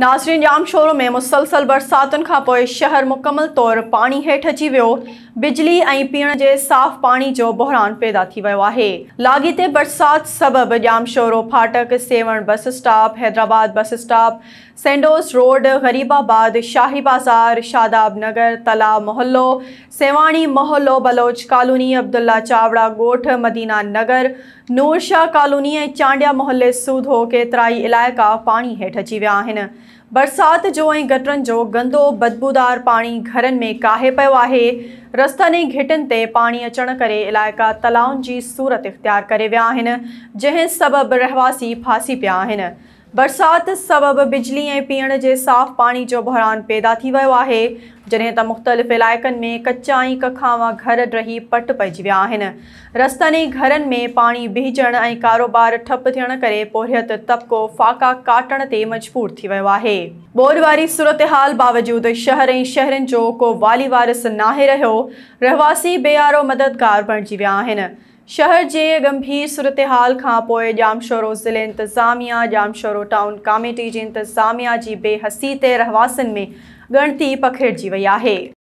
नासरीन जाम sorrow में मुसलसल बरसातुनि शहर मुकमल तौर पानी हेठि अची वियो बिजली ऐं पीअण के साफ़ पानी जो बहरान पैदा थी वियो आहे लाॻीते बरसाति सबबि जाम शोरो फाटक सेवण बस स्टॉप हैदराबाद बस स्टॉप सेंडोस रोड गरीबाबाद शाही बाज़ार शादाब नगर तला मोहल्लो सेवाणी मोहल्लो बलोच कॉलोनी अब्दुल्ला चावड़ा गोठ मदीना नगर नूरशाह कॉलोनी ऐं चांडिया मोहल्ले सूधो केतरा ई इलाइक़ा पाणी हेठि अची विया बरसाति जो ऐं गटरनि जो गंदो बदबूदार पाणी घरनि में काहे पियो आहे रस्तनि ऐं घिटनि ते पाणी अचण करे इलाइका तलाउनि जी सूरत इख़्तियार करे विया आहिनि जंहिं सबबि रहवासी फ़ासी पिया आहिनि बरसात सबब बिजली ऐं पीअण जे साफ़ पानी जो बहरान पैदा थी वियो आहे जॾहिं त मुख़्तलिफ़ इलाक़ में कचा ऐं कखावा घर रही पट पइजी विया आहिनि रस्तनि में पानी बीहजण ऐं कारोबार ठप थियण करे तबको फाका काटण ते मजबूर थी वियो आहे ॿोड़ सूरत हाल बावजूद शहर ऐं शहरनि जो को वाली वारिस ना रो रहवासी बेयारो मददगार बणिजी विया शहर के गंभीर सूरत हाल खां जामशोरो ज़िले इंतजामिया जामशोरो टाउन कमेटी जी इंतज़ामिया जी बेहसी ते में गणती पखिड़िजी वही है